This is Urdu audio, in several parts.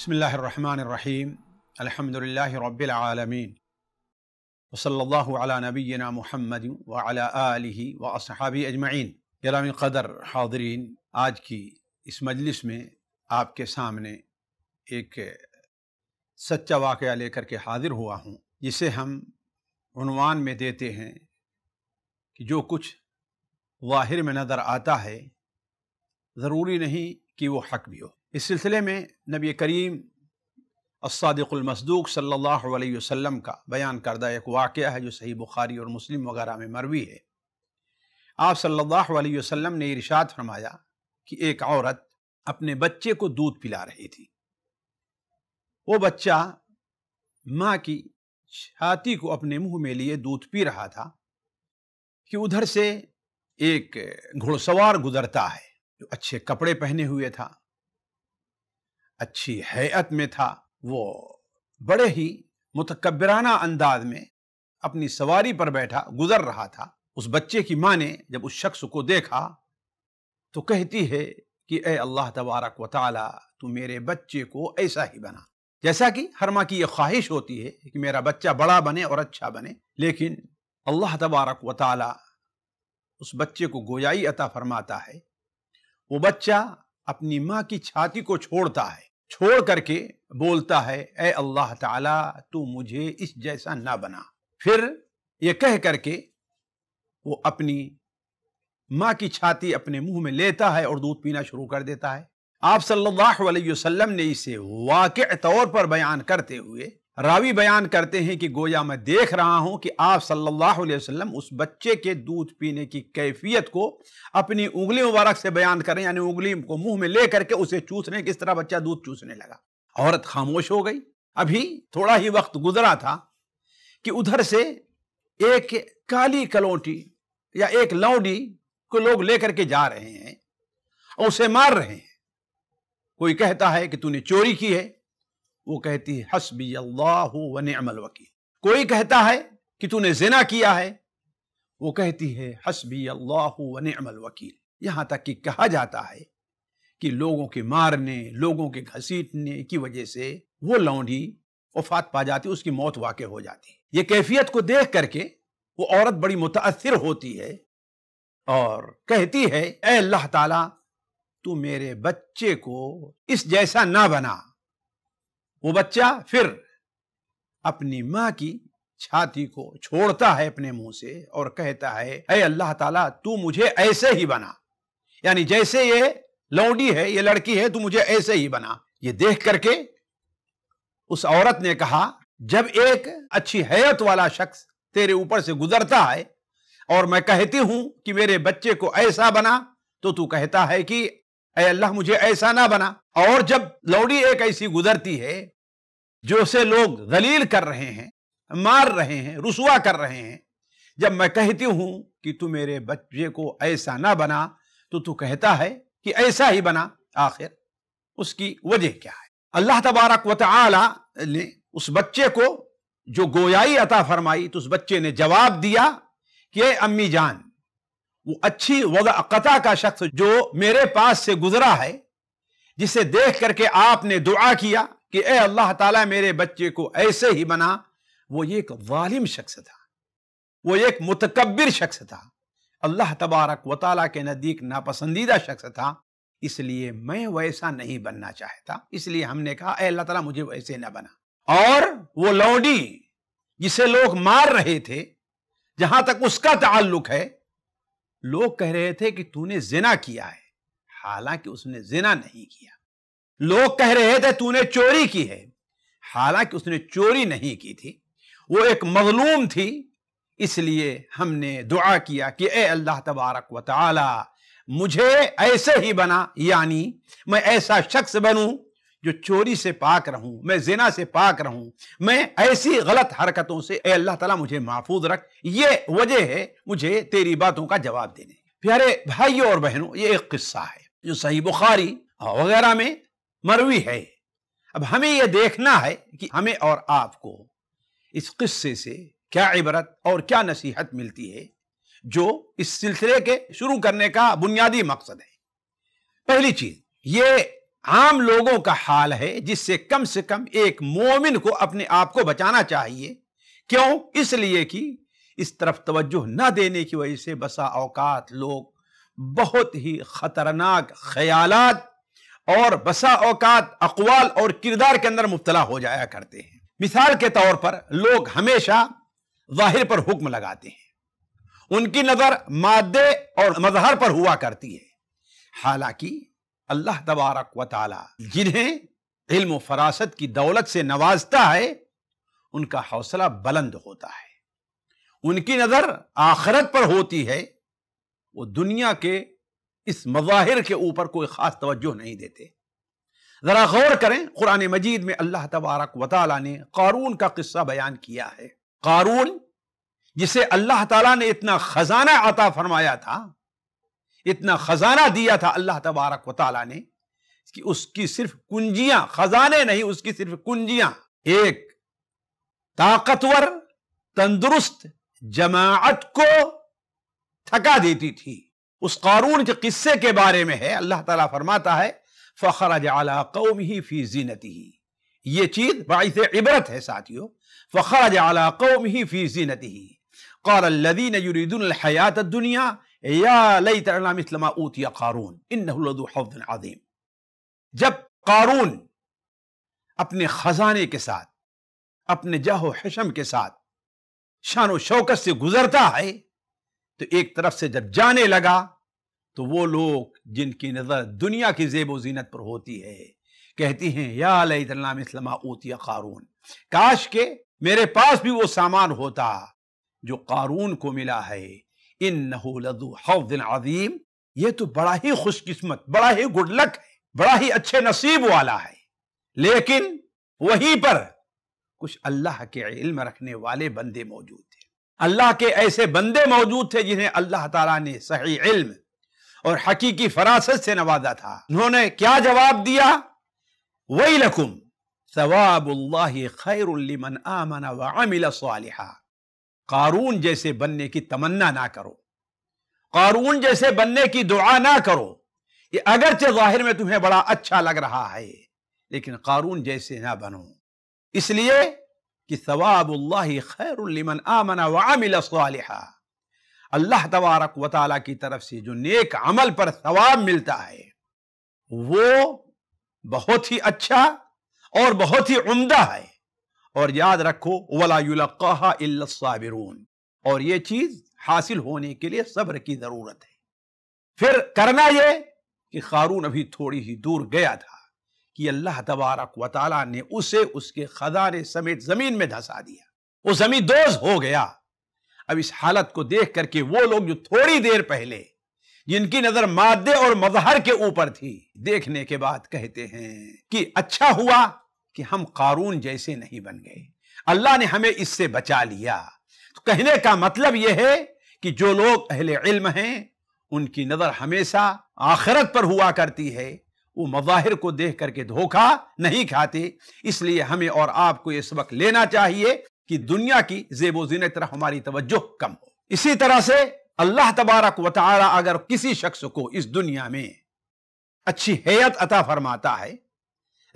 بسم اللہ الرحمن الرحیم الحمد اللہ رب العالمین و اللہ علی نبینا محمد ولا آلہ و صحابی اجمعین گرامی قدر حاضرین آج کی اس مجلس میں آپ کے سامنے ایک سچا واقعہ لے کر کے حاضر ہوا ہوں جسے ہم عنوان میں دیتے ہیں کہ جو کچھ ظاہر میں نظر آتا ہے ضروری نہیں کہ وہ حق بھی ہو اس سلسلے میں نبی کریم الصادق المصدوق صلی اللہ علیہ وسلم کا بیان کردہ ایک واقعہ ہے جو صحیح بخاری اور مسلم وغیرہ میں مروی ہے آپ صلی اللہ علیہ وسلم نے ارشاد فرمایا کہ ایک عورت اپنے بچے کو دودھ پلا رہی تھی وہ بچہ ماں کی چھاتی کو اپنے منہ میں لیے دودھ پی رہا تھا کہ ادھر سے ایک گھڑ سوار گزرتا ہے جو اچھے کپڑے پہنے ہوئے تھا اچھی حیت میں تھا وہ بڑے ہی متکبرانہ انداز میں اپنی سواری پر بیٹھا گزر رہا تھا اس بچے کی ماں نے جب اس شخص کو دیکھا تو کہتی ہے کہ اے اللہ تبارک و تعالی تو میرے بچے کو ایسا ہی بنا جیسا کہ ہر ماں کی یہ خواہش ہوتی ہے کہ میرا بچہ بڑا بنے اور اچھا بنے لیکن اللہ تبارک و تعالی اس بچے کو گویائی عطا فرماتا ہے وہ بچہ اپنی ماں کی چھاتی کو چھوڑتا ہے چھوڑ کر کے بولتا ہے اے اللہ تعالی تو مجھے اس جیسا نہ بنا پھر یہ کہہ کر کے وہ اپنی ماں کی چھاتی اپنے منہ میں لیتا ہے اور دودھ پینا شروع کر دیتا ہے آپ صلی اللہ علیہ وسلم نے اسے واقع طور پر بیان کرتے ہوئے راوی بیان کرتے ہیں کہ گویا میں دیکھ رہا ہوں کہ آپ صلی اللہ علیہ وسلم اس بچے کے دودھ پینے کی کیفیت کو اپنی انگلی مبارک سے بیان کریں یعنی انگلی کو منہ میں لے کر کے اسے چوس رہے کس طرح بچہ دودھ چوسنے لگا عورت خاموش ہو گئی ابھی تھوڑا ہی وقت گزرا تھا کہ ادھر سے ایک کالی کلوٹی یا ایک لوڈی کو لوگ لے کر کے جا رہے ہیں اور اسے مار رہے ہیں کوئی کہتا ہے کہ نے چوری کی ہے وہ کہتی ہے حسبی اللہ و نعم وکیل کوئی کہتا ہے کہ تو نے زنا کیا ہے وہ کہتی ہے حسبی اللہ و نعم وکیل یہاں تک کہ کہا جاتا ہے کہ لوگوں کے مارنے لوگوں کے گھسیٹنے کی وجہ سے وہ لونڈی وفات پا جاتی اس کی موت واقع ہو جاتی یہ کیفیت کو دیکھ کر کے وہ عورت بڑی متاثر ہوتی ہے اور کہتی ہے اے اللہ تعالیٰ تو میرے بچے کو اس جیسا نہ بنا وہ بچہ پھر اپنی ماں کی چھاتی کو چھوڑتا ہے اپنے منہ سے اور کہتا ہے اے اللہ تعالیٰ تو مجھے ایسے ہی بنا یعنی جیسے یہ لونڈی ہے یہ لڑکی ہے تو مجھے ایسے ہی بنا یہ دیکھ کر کے اس عورت نے کہا جب ایک اچھی حیت والا شخص تیرے اوپر سے گزرتا ہے اور میں کہتی ہوں کہ میرے بچے کو ایسا بنا تو تو کہتا ہے کہ اے اللہ مجھے ایسا نہ بنا اور جب لوڑی ایک ایسی گزرتی ہے جو اسے لوگ ذلیل کر رہے ہیں مار رہے ہیں رسوا کر رہے ہیں جب میں کہتی ہوں کہ تو میرے بچے کو ایسا نہ بنا تو تو کہتا ہے کہ ایسا ہی بنا آخر اس کی وجہ کیا ہے اللہ تبارک و تعالی نے اس بچے کو جو گویائی عطا فرمائی تو اس بچے نے جواب دیا کہ امی جان وہ اچھی وضع قطع کا شخص جو میرے پاس سے گزرا ہے جسے دیکھ کر کے آپ نے دعا کیا کہ اے اللہ تعالیٰ میرے بچے کو ایسے ہی بنا وہ ایک ظالم شخص تھا وہ ایک متکبر شخص تھا اللہ تبارک و تعالیٰ کے نزدیک ناپسندیدہ شخص تھا اس لیے میں ویسا نہیں بننا چاہتا اس لیے ہم نے کہا اے اللہ تعالیٰ مجھے ویسے نہ بنا اور وہ لوڈی جسے لوگ مار رہے تھے جہاں تک اس کا تعلق ہے لوگ کہہ رہے تھے کہ نے زنا کیا ہے حالانکہ اس نے زنا نہیں کیا لوگ کہہ رہے تھے تو نے چوری کی ہے حالانکہ اس نے چوری نہیں کی تھی وہ ایک مظلوم تھی اس لیے ہم نے دعا کیا کہ اے اللہ تبارک و تعالی مجھے ایسے ہی بنا یعنی میں ایسا شخص بنوں جو چوری سے پاک رہوں میں زنا سے پاک رہوں میں ایسی غلط حرکتوں سے اے اللہ تعالیٰ محفوظ رکھ یہ وجہ ہے مجھے تیری باتوں کا جواب دینے پیارے بھائیوں اور بہنوں یہ ایک قصہ ہے جو صحیح بخاری وغیرہ میں مروی ہے اب ہمیں یہ دیکھنا ہے کہ ہمیں اور آپ کو اس قصے سے کیا عبرت اور کیا نصیحت ملتی ہے جو اس سلسلے کے شروع کرنے کا بنیادی مقصد ہے پہلی چیز یہ عام لوگوں کا حال ہے جس سے کم سے کم ایک مومن کو اپنے آپ کو بچانا چاہیے کیوں اس لیے کہ اس طرف توجہ نہ دینے کی وجہ سے بسا اوقات لوگ بہت ہی خطرناک خیالات اور بسا اوقات اقوال اور کردار کے اندر مبتلا ہو جایا کرتے ہیں مثال کے طور پر لوگ ہمیشہ ظاہر پر حکم لگاتے ہیں ان کی نظر مادے اور مظہر پر ہوا کرتی ہے حالانکہ اللہ تبارک و تعالی جنہیں علم و فراست کی دولت سے نوازتا ہے ان کا حوصلہ بلند ہوتا ہے ان کی نظر آخرت پر ہوتی ہے وہ دنیا کے اس مظاہر کے اوپر کوئی خاص توجہ نہیں دیتے ذرا غور کریں قرآن مجید میں اللہ تبارک و تعالیٰ نے قارون کا قصہ بیان کیا ہے قارون جسے اللہ تعالیٰ نے اتنا خزانہ عطا فرمایا تھا اتنا خزانہ دیا تھا اللہ تبارک و تعالیٰ نے کہ اس کی صرف کنجیاں خزانے نہیں اس کی صرف کنجیاں ایک طاقتور تندرست جماعت کو تھکا دیتی تھی اس قارون کے قصے کے بارے میں ہے اللہ تعالیٰ فرماتا ہے فخرج عَلَىٰ قَوْمِهِ فِي زِنَتِهِ یہ چیز باعث عبرت ہے ساتھیوں فخرج عَلَىٰ قَوْمِهِ فِي زِنَتِهِ قَالَ الَّذِينَ يُرِيدُونَ الْحَيَاةَ الدُّنْيَا يَا لَيْتَ عَلَىٰ مِثْلَ مَا اُوْتِيَ قَارُونَ اِنَّهُ لَذُو حَوْضٍ عَظِيمٍ جب قارون اپنے خزانے کے ساتھ اپنے جاہ و حشم کے ساتھ شان و شوکت سے گزرتا ہے تو ایک طرف سے جب جانے لگا تو وہ لوگ جن کی نظر دنیا کی زیب و زینت پر ہوتی ہے کہتی ہیں یا قارون کاش کہ میرے پاس بھی وہ سامان ہوتا جو قارون کو ملا ہے انہو لذو عظیم یہ تو بڑا ہی خوش قسمت بڑا ہی گڈ لک بڑا ہی اچھے نصیب والا ہے لیکن وہیں پر کچھ اللہ کے علم رکھنے والے بندے موجود اللہ کے ایسے بندے موجود تھے جنہیں اللہ تعالیٰ نے صحیح علم اور حقیقی فراست سے نوازا تھا انہوں نے کیا جواب دیا وَيْ لَكُمْ ثَوَابُ اللَّهِ خَيْرٌ لِّمَنْ آمَنَ وَعَمِلَ صَالِحَا قارون جیسے بننے کی تمنا نہ کرو قارون جیسے بننے کی دعا نہ کرو یہ اگرچہ ظاہر میں تمہیں بڑا اچھا لگ رہا ہے لیکن قارون جیسے نہ بنو اس لیے کہ ثواب اللہ خیر لمن آمن وعمل صالحا اللہ تبارک و تعالی کی طرف سے جو نیک عمل پر ثواب ملتا ہے وہ بہت ہی اچھا اور بہت ہی عمدہ ہے اور یاد رکھو اور یہ چیز حاصل ہونے کے لیے صبر کی ضرورت ہے پھر کرنا یہ کہ خارون ابھی تھوڑی ہی دور گیا تھا کہ اللہ تبارک و تعالیٰ نے اسے اس کے خزانے سمیت زمین میں دھسا دیا وہ زمین دوز ہو گیا اب اس حالت کو دیکھ کر کے وہ لوگ جو تھوڑی دیر پہلے جن کی نظر مادے اور مظہر کے اوپر تھی دیکھنے کے بعد کہتے ہیں کہ اچھا ہوا کہ ہم قارون جیسے نہیں بن گئے اللہ نے ہمیں اس سے بچا لیا کہنے کا مطلب یہ ہے کہ جو لوگ اہل علم ہیں ان کی نظر ہمیشہ آخرت پر ہوا کرتی ہے وہ مظاہر کو دیکھ کر کے دھوکہ نہیں کھاتے اس لیے ہمیں اور آپ کو یہ سبق لینا چاہیے کہ دنیا کی زیب و زینت طرف ہماری توجہ کم ہو اسی طرح سے اللہ تبارک و تعالی اگر کسی شخص کو اس دنیا میں اچھی حیت عطا فرماتا ہے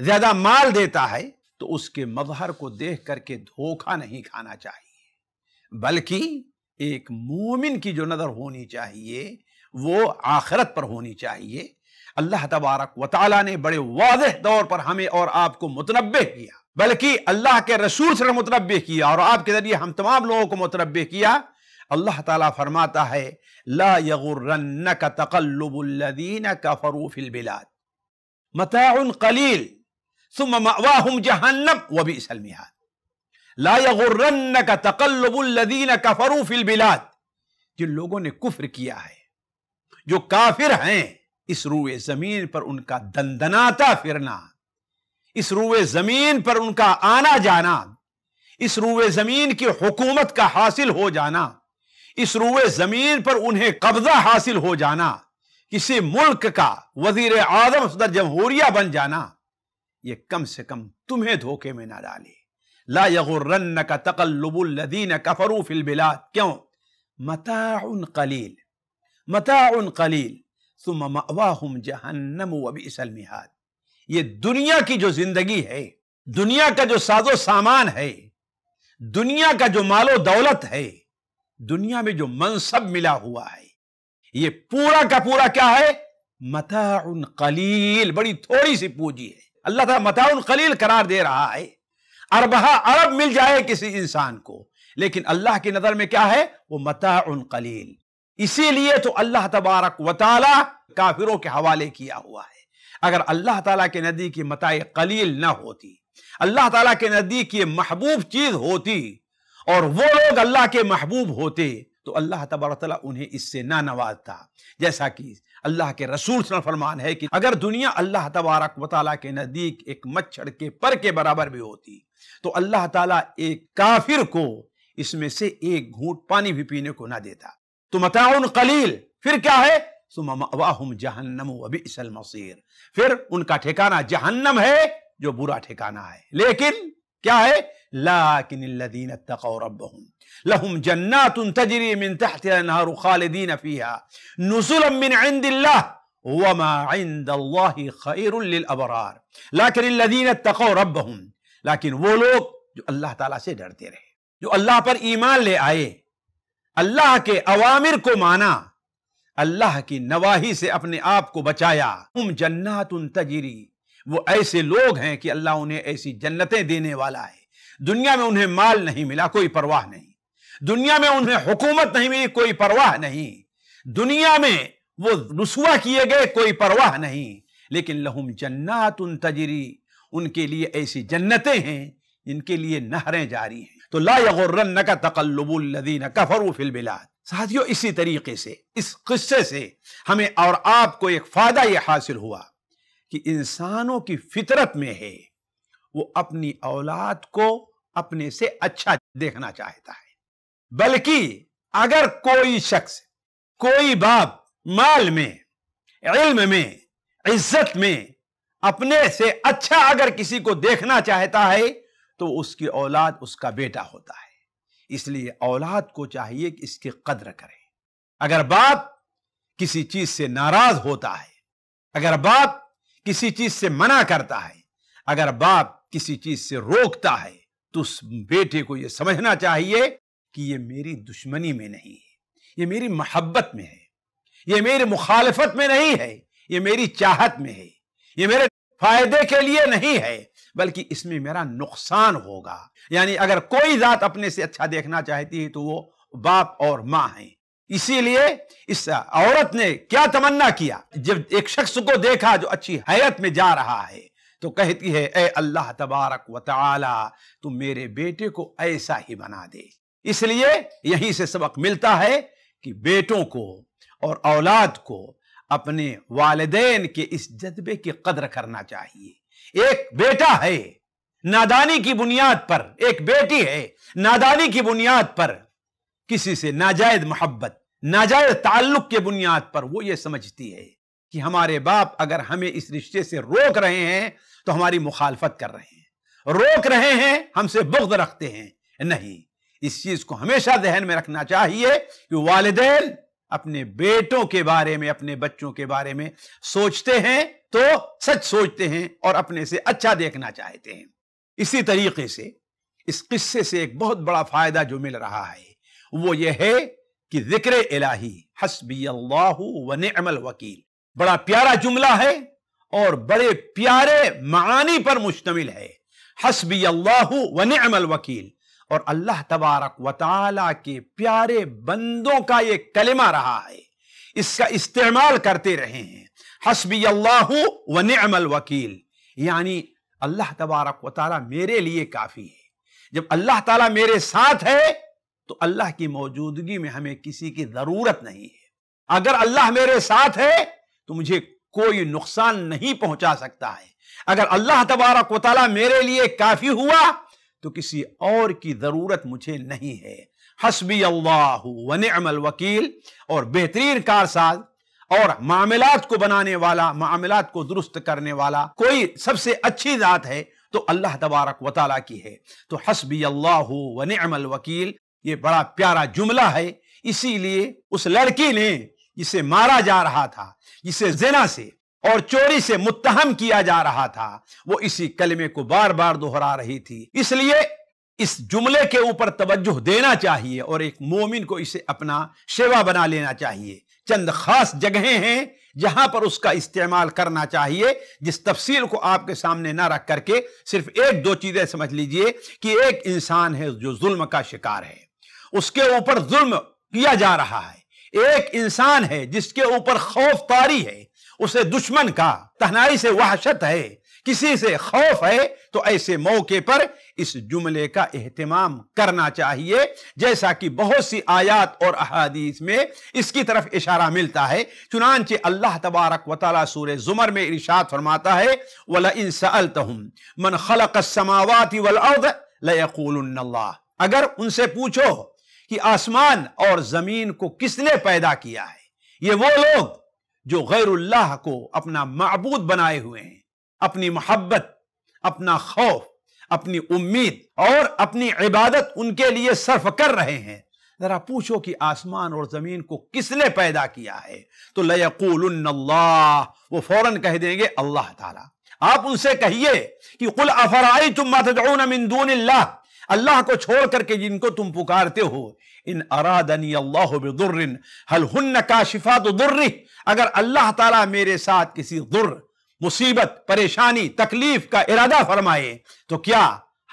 زیادہ مال دیتا ہے تو اس کے مظہر کو دیکھ کر کے دھوکہ نہیں کھانا چاہیے بلکہ ایک مومن کی جو نظر ہونی چاہیے وہ آخرت پر ہونی چاہیے اللہ تبارک و تعالیٰ نے بڑے واضح طور پر ہمیں اور آپ کو متنبع کیا بلکہ اللہ کے رسول سے متنبع کیا اور آپ کے ذریعے ہم تمام لوگوں کو متنبع کیا اللہ تعالیٰ فرماتا ہے فروف لا يغرنك تقلب الذین كفروا في البلاد جن لوگوں نے کفر کیا ہے جو کافر ہیں اس روئے زمین پر ان کا دندناتا پھرنا اس روئے زمین پر ان کا آنا جانا اس روئے زمین کی حکومت کا حاصل ہو جانا اس روئے زمین پر انہیں قبضہ حاصل ہو جانا کسی ملک کا وزیر اعظم صدر جمہوریہ بن جانا یہ کم سے کم تمہیں دھوکے میں نہ ڈالے لا يغرنک تقلب الذین کفروا فی البلاد کیوں متاع قلیل متاع قلیل ثم مأواہم جہنم بئس اسلم یہ دنیا کی جو زندگی ہے دنیا کا جو ساز و سامان ہے دنیا کا جو مال و دولت ہے دنیا میں جو منصب ملا ہوا ہے یہ پورا کا پورا کیا ہے قلیل بڑی تھوڑی سی پونجی ہے اللہ تعالیٰ متاع قلیل قرار دے رہا ہے اربہ ارب مل جائے کسی انسان کو لیکن اللہ کی نظر میں کیا ہے وہ قلیل اسی لیے تو اللہ تبارک و تعالی کافروں کے حوالے کیا ہوا ہے اگر اللہ تعالیٰ کے ندی کی متاع قلیل نہ ہوتی اللہ تعالیٰ کے ندی کی محبوب چیز ہوتی اور وہ لوگ اللہ کے محبوب ہوتے تو اللہ تبارک انہیں اس سے نہ نوازتا جیسا کہ اللہ کے رسول صلی اللہ علیہ فرمان ہے کہ اگر دنیا اللہ تبارک و تعالیٰ کے نزدیک ایک مچھر کے پر کے برابر بھی ہوتی تو اللہ تعالیٰ ایک کافر کو اس میں سے ایک گھونٹ پانی بھی پینے کو نہ دیتا تو قلیل پھر کیا ہے جہنم وبئس المصیر پھر ان کا ٹھکانہ جہنم ہے جو برا ٹھکانہ ہے لیکن کیا ہے لیکن لیکن الذین الذین اتقوا اتقوا ربهم ربهم لهم جنات تجری من من خالدین نزلا عند عند وما خیر للابرار لیکن وہ لوگ جو اللہ تعالیٰ سے ڈرتے رہے جو اللہ پر ایمان لے آئے اللہ کے عوامر کو مانا اللہ کی نواحی سے اپنے آپ کو بچایا ہم جنات ان وہ ایسے لوگ ہیں کہ اللہ انہیں ایسی جنتیں دینے والا ہے دنیا میں انہیں مال نہیں ملا کوئی پرواہ نہیں دنیا میں انہیں حکومت نہیں ملی کوئی پرواہ نہیں دنیا میں وہ رسوا کیے گئے کوئی پرواہ نہیں لیکن لہم جنات ان تجری ان کے لیے ایسی جنتیں ہیں جن کے لیے نہریں جاری ہیں تو لا يغرنك تقلب الذین كفروا في البلاد ساتھیو اسی طریقے سے اس قصے سے ہمیں اور آپ کو ایک فائدہ یہ حاصل ہوا کہ انسانوں کی فطرت میں ہے وہ اپنی اولاد کو اپنے سے اچھا دیکھنا چاہتا ہے بلکہ اگر کوئی شخص کوئی باپ مال میں علم میں عزت میں اپنے سے اچھا اگر کسی کو دیکھنا چاہتا ہے تو اس کی اولاد اس کا بیٹا ہوتا ہے اس لیے اولاد کو چاہیے کہ اس کی قدر کرے اگر باپ کسی چیز سے ناراض ہوتا ہے اگر باپ کسی چیز سے منع کرتا ہے اگر باپ کسی چیز سے روکتا ہے تو اس بیٹے کو یہ سمجھنا چاہیے کہ یہ میری دشمنی میں نہیں ہے یہ میری محبت میں ہے یہ میری مخالفت میں نہیں ہے یہ میری چاہت میں ہے یہ میرے فائدے کے لیے نہیں ہے بلکہ اس میں میرا نقصان ہوگا یعنی اگر کوئی ذات اپنے سے اچھا دیکھنا چاہتی ہے تو وہ باپ اور ماں ہیں اسی لیے اس عورت نے کیا تمنا کیا جب ایک شخص کو دیکھا جو اچھی حیرت میں جا رہا ہے تو کہتی ہے اے اللہ تبارک و تعالی تو میرے بیٹے کو ایسا ہی بنا دے اس لیے یہیں سے سبق ملتا ہے کہ بیٹوں کو اور اولاد کو اپنے والدین کے اس جذبے کی قدر کرنا چاہیے ایک بیٹا ہے نادانی کی بنیاد پر ایک بیٹی ہے نادانی کی بنیاد پر کسی سے ناجائز محبت ناجائز تعلق کے بنیاد پر وہ یہ سمجھتی ہے کہ ہمارے باپ اگر ہمیں اس رشتے سے روک رہے ہیں تو ہماری مخالفت کر رہے ہیں روک رہے ہیں ہم سے بغض رکھتے ہیں نہیں اس چیز کو ہمیشہ ذہن میں رکھنا چاہیے کہ والدین اپنے بیٹوں کے بارے میں اپنے بچوں کے بارے میں سوچتے ہیں تو سچ سوچتے ہیں اور اپنے سے اچھا دیکھنا چاہتے ہیں اسی طریقے سے اس قصے سے ایک بہت بڑا فائدہ جو مل رہا ہے وہ یہ ہے کہ ذکر اللہ الوکیل بڑا پیارا جملہ ہے اور بڑے پیارے معانی پر مشتمل ہے حسبی اللہ و نعم الوکیل اور اللہ تبارک و تعالی کے پیارے بندوں کا یہ کلمہ رہا ہے اس کا استعمال کرتے رہے ہیں حسبی اللہ و نعم الوکیل یعنی اللہ تبارک و تعالیٰ میرے لیے کافی ہے جب اللہ تعالیٰ میرے ساتھ ہے تو اللہ کی موجودگی میں ہمیں کسی کی ضرورت نہیں ہے اگر اللہ میرے ساتھ ہے تو مجھے کوئی نقصان نہیں پہنچا سکتا ہے اگر اللہ تبارک و تعالیٰ میرے لیے کافی ہوا تو کسی اور کی ضرورت مجھے نہیں ہے حسبی اللہ و نعم الوکیل اور بہترین کارساز اور معاملات کو بنانے والا معاملات کو درست کرنے والا کوئی سب سے اچھی ذات ہے تو اللہ تبارک تعالیٰ کی ہے تو حسبی اللہ و نعم الوکیل یہ بڑا پیارا جملہ ہے اسی لیے اس لڑکی نے اسے مارا جا رہا تھا جسے زنا سے اور چوری سے متہم کیا جا رہا تھا وہ اسی کلمے کو بار بار دہرا رہی تھی اس لیے اس جملے کے اوپر توجہ دینا چاہیے اور ایک مومن کو اسے اپنا شیوا بنا لینا چاہیے چند خاص جگہیں ہیں جہاں پر اس کا استعمال کرنا چاہیے جس تفصیل کو آپ کے سامنے نہ رکھ کر کے صرف ایک دو چیزیں سمجھ لیجئے کہ ایک انسان ہے جو ظلم کا شکار ہے اس کے اوپر ظلم کیا جا رہا ہے ایک انسان ہے جس کے اوپر خوف تاری ہے اسے دشمن کا تہنائی سے وحشت ہے کسی سے خوف ہے تو ایسے موقع پر اس جملے کا اہتمام کرنا چاہیے جیسا کہ بہت سی آیات اور احادیث میں اس کی طرف اشارہ ملتا ہے چنانچہ اللہ تبارک و تعالیٰ میں ارشاد فرماتا ہے وَلَئِن سَأَلْتَهُمْ مَنْ خَلَقَ السَّمَاوَاتِ لَيَقُولُنَّ اللَّهِ اگر ان سے پوچھو کہ آسمان اور زمین کو کس نے پیدا کیا ہے یہ وہ لوگ جو غیر اللہ کو اپنا معبود بنائے ہوئے ہیں اپنی محبت اپنا خوف اپنی امید اور اپنی عبادت ان کے لیے صرف کر رہے ہیں ذرا پوچھو کہ آسمان اور زمین کو کس نے پیدا کیا ہے تو لَيَقُولُنَّ لاہ وہ فوراً کہہ دیں گے اللہ تعالیٰ آپ ان سے کہیے کہ قُلْ مَا تَدْعُونَ مِن دُونِ اللہ اللہ کو چھوڑ کر کے جن کو تم پکارتے ہو ان ارادنی اللہ هل شفا کاشفات درری اگر اللہ تعالیٰ میرے ساتھ کسی ضر مصیبت پریشانی تکلیف کا ارادہ فرمائے تو کیا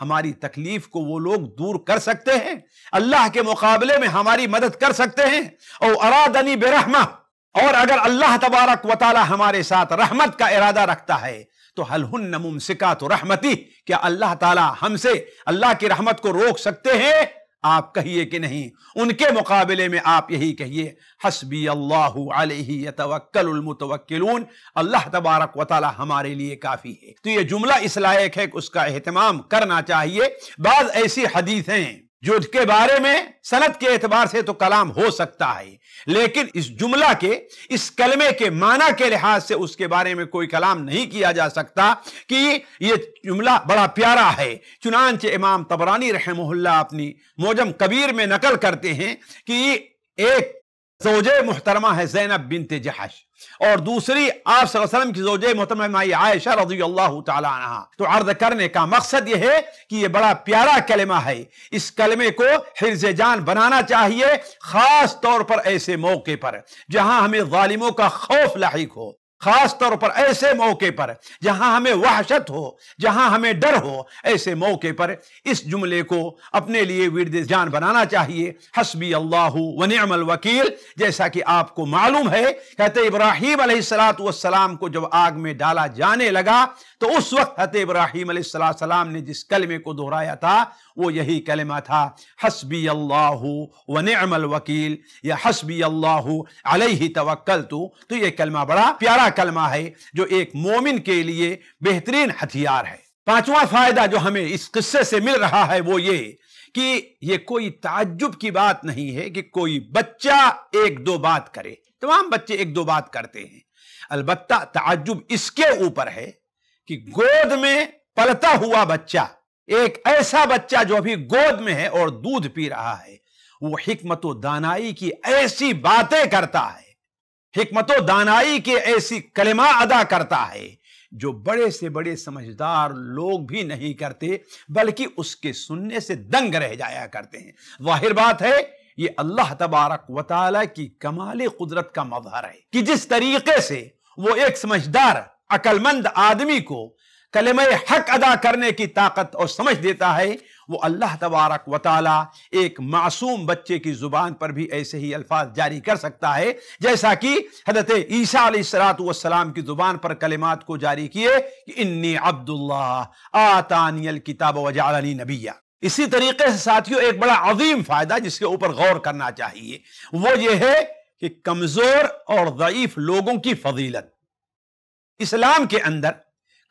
ہماری تکلیف کو وہ لوگ دور کر سکتے ہیں اللہ کے مقابلے میں ہماری مدد کر سکتے ہیں اور ارادنی برحمہ اور اگر اللہ تبارک و تعالی ہمارے ساتھ رحمت کا ارادہ رکھتا ہے تو حل ہن رحمتی کیا اللہ تعالی ہم سے اللہ کی رحمت کو روک سکتے ہیں آپ کہیے کہ نہیں ان کے مقابلے میں آپ یہی کہیے حسبی اللہ علیہ یتوکل المتوکلون اللہ تبارک و تعالی ہمارے لیے کافی ہے تو یہ جملہ اس لائق ہے کہ اس کا اہتمام کرنا چاہیے بعض ایسی حدیثیں جو اس کے بارے میں صنعت کے اعتبار سے تو کلام ہو سکتا ہے لیکن اس جملہ کے اس کلمے کے معنی کے لحاظ سے اس کے بارے میں کوئی کلام نہیں کیا جا سکتا کہ یہ جملہ بڑا پیارا ہے چنانچہ امام طبرانی رحمہ اللہ اپنی موجم کبیر میں نقل کرتے ہیں کہ ایک زوجہ محترمہ ہے زینب بنت جحش اور دوسری آپ صلی اللہ علیہ وسلم کی زوجہ محترمہ مائی عائشہ رضی اللہ تعالی عنہ تو عرض کرنے کا مقصد یہ ہے کہ یہ بڑا پیارا کلمہ ہے اس کلمے کو حرز جان بنانا چاہیے خاص طور پر ایسے موقع پر جہاں ہمیں ظالموں کا خوف لاحق ہو خاص طور پر ایسے موقع پر جہاں ہمیں وحشت ہو جہاں ہمیں ڈر ہو ایسے موقع پر اس جملے کو اپنے لیے ورد جان بنانا چاہیے حسبی اللہ ونعم الوکیل جیسا کہ آپ کو معلوم ہے حضرت ابراہیم علیہ السلاۃ والسلام کو جب آگ میں ڈالا جانے لگا تو اس وقت حضرت ابراہیم علیہ السلام نے جس کلمے کو دہرایا تھا وہ یہی کلمہ تھا حسبی اللہ ونعم الوکیل یا حسبی اللہ علیہ ہی توکل تو یہ کلمہ بڑا پیارا کلمہ ہے جو ایک مومن کے لیے بہترین ہتھیار ہے پانچواں فائدہ جو ہمیں اس قصے سے مل رہا ہے وہ یہ کہ یہ کوئی تعجب کی بات نہیں ہے کہ کوئی بچہ ایک دو بات کرے تمام بچے ایک دو بات کرتے ہیں البتہ تعجب اس کے اوپر ہے کہ گود میں پلتا ہوا بچہ ایک ایسا بچہ جو ابھی گود میں ہے اور دودھ پی رہا ہے وہ حکمت و دانائی کی ایسی باتیں کرتا ہے حکمت و دانائی کے ایسی کلمہ ادا کرتا ہے جو بڑے سے بڑے سمجھدار لوگ بھی نہیں کرتے بلکہ اس کے سننے سے دنگ رہ جایا کرتے ہیں واہر بات ہے یہ اللہ تبارک و تعالی کی کمال قدرت کا مظہر ہے کہ جس طریقے سے وہ ایک سمجھدار مند آدمی کو کلمہ حق ادا کرنے کی طاقت اور سمجھ دیتا ہے وہ اللہ تبارک و تعالی ایک معصوم بچے کی زبان پر بھی ایسے ہی الفاظ جاری کر سکتا ہے جیسا کہ حضرت عیسیٰ علیہ السلام کی زبان پر کلمات کو جاری کیے کہ انی عبداللہ الکتاب و جعلنی نبیہ اسی طریقے سے ساتھیوں ایک بڑا عظیم فائدہ جس کے اوپر غور کرنا چاہیے وہ یہ ہے کہ کمزور اور ضعیف لوگوں کی فضیلت اسلام کے اندر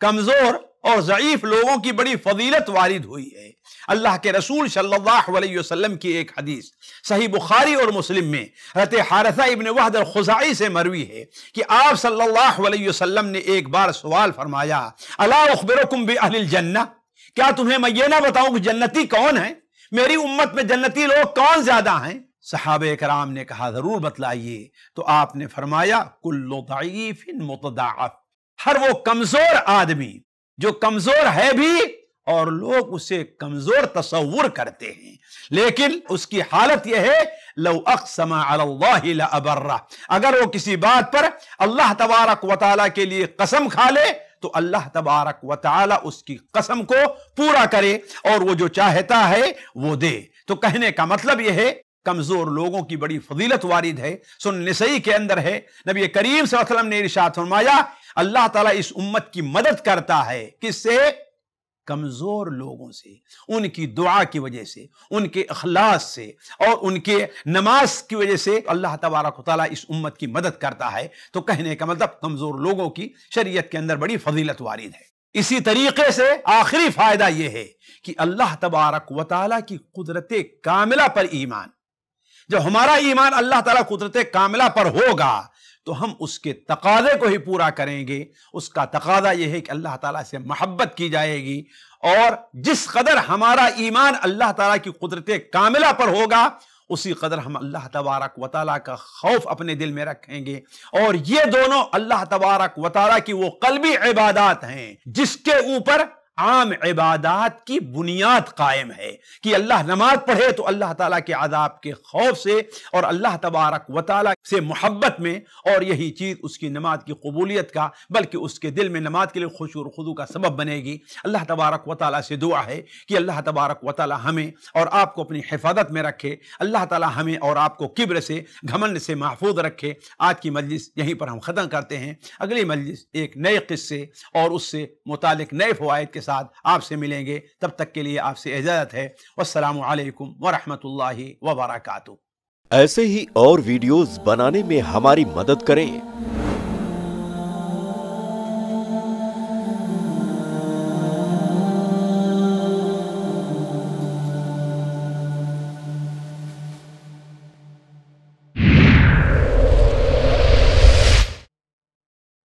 کمزور اور ضعیف لوگوں کی بڑی فضیلت وارد ہوئی ہے اللہ کے رسول صلی اللہ علیہ وسلم کی ایک حدیث صحیح بخاری اور مسلم میں رت الخزائی سے مروی ہے کہ آپ صلی اللہ علیہ وسلم نے ایک بار سوال فرمایا اللہ اخبرکم بی اہل الجنہ کیا تمہیں میں یہ نہ بتاؤں کہ جنتی کون ہیں میری امت میں جنتی لوگ کون زیادہ ہیں صحابہ کرام نے کہا ضرور بتلائیے تو آپ نے فرمایا کل ضعیف متضاعف ہر وہ کمزور آدمی جو کمزور ہے بھی اور لوگ اسے کمزور تصور کرتے ہیں لیکن اس کی حالت یہ ہے لو اقسم علی اللہ اگر وہ کسی بات پر اللہ تبارک و تعالیٰ کے لیے قسم کھا لے تو اللہ تبارک و تعالی اس کی قسم کو پورا کرے اور وہ جو چاہتا ہے وہ دے تو کہنے کا مطلب یہ ہے کمزور لوگوں کی بڑی فضیلت وارد ہے سن نسائی کے اندر ہے نبی کریم صلی اللہ علیہ وسلم نے ارشاد فرمایا اللہ تعالیٰ اس امت کی مدد کرتا ہے کس سے کمزور لوگوں سے ان کی دعا کی وجہ سے ان کے اخلاص سے اور ان کے نماز کی وجہ سے اللہ تبارک و تعالیٰ اس امت کی مدد کرتا ہے تو کہنے کا مطلب کمزور لوگوں کی شریعت کے اندر بڑی فضیلت وارد ہے اسی طریقے سے آخری فائدہ یہ ہے کہ اللہ تبارک و تعالیٰ کی قدرت کاملہ پر ایمان جب ہمارا ایمان اللہ تعالیٰ قدرت کاملہ پر ہوگا تو ہم اس کے تقاضے کو ہی پورا کریں گے اس کا تقاضہ یہ ہے کہ اللہ تعالیٰ سے محبت کی جائے گی اور جس قدر ہمارا ایمان اللہ تعالیٰ کی قدرت کاملہ پر ہوگا اسی قدر ہم اللہ تبارک و تعالیٰ کا خوف اپنے دل میں رکھیں گے اور یہ دونوں اللہ تبارک و تعالیٰ کی وہ قلبی عبادات ہیں جس کے اوپر عام عبادات کی بنیاد قائم ہے کہ اللہ نماز پڑھے تو اللہ تعالیٰ کے عذاب کے خوف سے اور اللہ تبارک و تعالیٰ سے محبت میں اور یہی چیز اس کی نماز کی قبولیت کا بلکہ اس کے دل میں نماز کے لیے خوش اور خدو کا سبب بنے گی اللہ تبارک و تعالیٰ سے دعا ہے کہ اللہ تبارک و تعالیٰ ہمیں اور آپ کو اپنی حفاظت میں رکھے اللہ تعالیٰ ہمیں اور آپ کو قبر سے گھمن سے محفوظ رکھے آج کی مجلس یہیں پر ہم ختم کرتے ہیں اگلی مجلس ایک نئے قصے اور اس سے متعلق نئے فوائد کے ساتھ آپ سے ملیں گے تب تک کے لیے آپ سے اجازت ہے السلام علیکم ورحمۃ اللہ وبرکاتہ ایسے ہی اور ویڈیوز بنانے میں ہماری مدد کریں